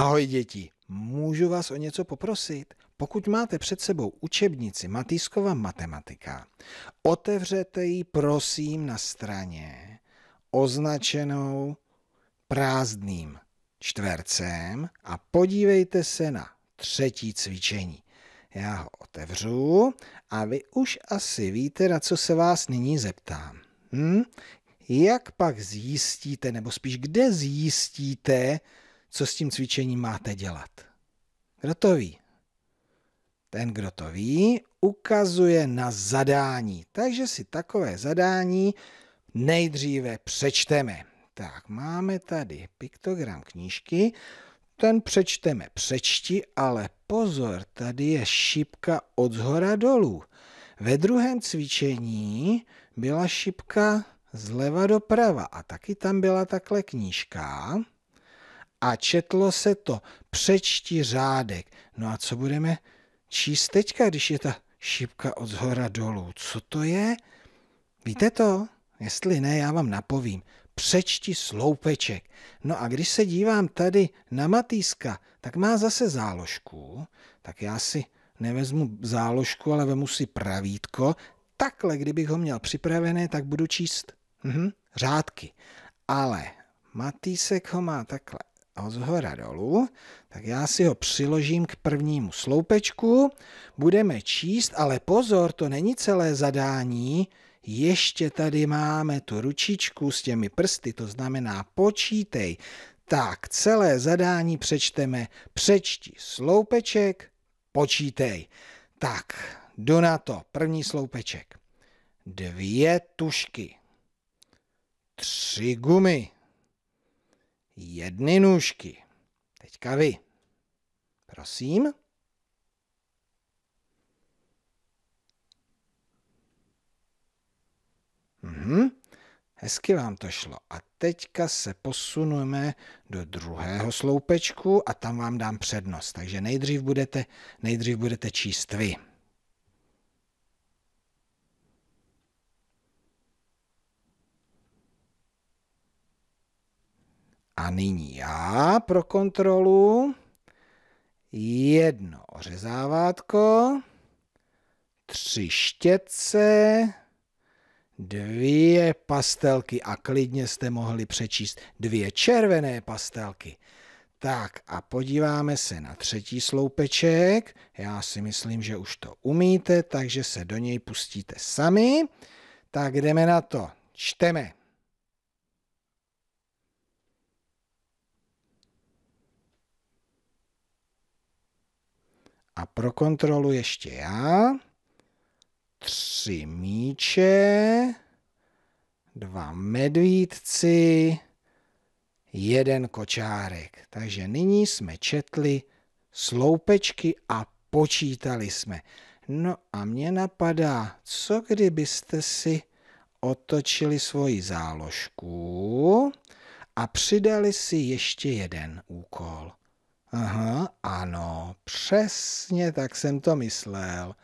Ahoj děti, můžu vás o něco poprosit? Pokud máte před sebou učebnici Matýskova matematika, otevřete ji prosím na straně označenou prázdným čtvercem a podívejte se na třetí cvičení. Já ho otevřu a vy už asi víte, na co se vás nyní zeptám. Hm? Jak pak zjistíte, nebo spíš kde zjistíte, co s tím cvičením máte dělat. Kdo to ví? Ten, kdo to ví, ukazuje na zadání. Takže si takové zadání nejdříve přečteme. Tak, máme tady piktogram knížky. Ten přečteme přečti, ale pozor, tady je šipka od zhora dolů. Ve druhém cvičení byla šipka zleva doprava a taky tam byla takhle knížka a četlo se to přečti řádek. No a co budeme číst teďka, když je ta šipka od zhora dolů? Co to je? Víte to? Jestli ne, já vám napovím. Přečti sloupeček. No a když se dívám tady na Matýska, tak má zase záložku, tak já si nevezmu záložku, ale vemu si pravítko. Takhle, kdybych ho měl připravené, tak budu číst mhm, řádky. Ale Matýsek ho má takhle ho z hora dolů, tak já si ho přiložím k prvnímu sloupečku, budeme číst, ale pozor, to není celé zadání, ještě tady máme tu ručičku s těmi prsty, to znamená počítej. Tak, celé zadání přečteme, přečti sloupeček, počítej. Tak, jdu na to, první sloupeček. Dvě tušky, tři gumy, jedny nůžky. Teďka vy. Prosím. Mhm. Hezky vám to šlo. A teďka se posuneme do druhého sloupečku a tam vám dám přednost. Takže nejdřív budete, nejdřív budete číst vy. A nyní já pro kontrolu. Jedno ořezávátko, tři štětce, dvě pastelky a klidně jste mohli přečíst dvě červené pastelky. Tak a podíváme se na třetí sloupeček. Já si myslím, že už to umíte, takže se do něj pustíte sami. Tak jdeme na to. Čteme. A pro kontrolu ještě já. Tři míče, dva medvídci, jeden kočárek. Takže nyní jsme četli sloupečky a počítali jsme. No a mě napadá, co kdybyste si otočili svoji záložku a přidali si ještě jeden úkol. Aha, Přesně tak jsem to myslel.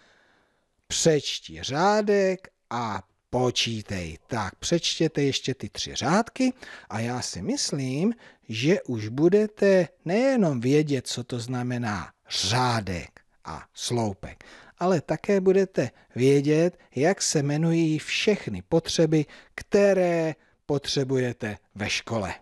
Přečti řádek a počítej. Tak, přečtěte ještě ty tři řádky a já si myslím, že už budete nejenom vědět, co to znamená řádek a sloupek, ale také budete vědět, jak se jmenují všechny potřeby, které potřebujete ve škole.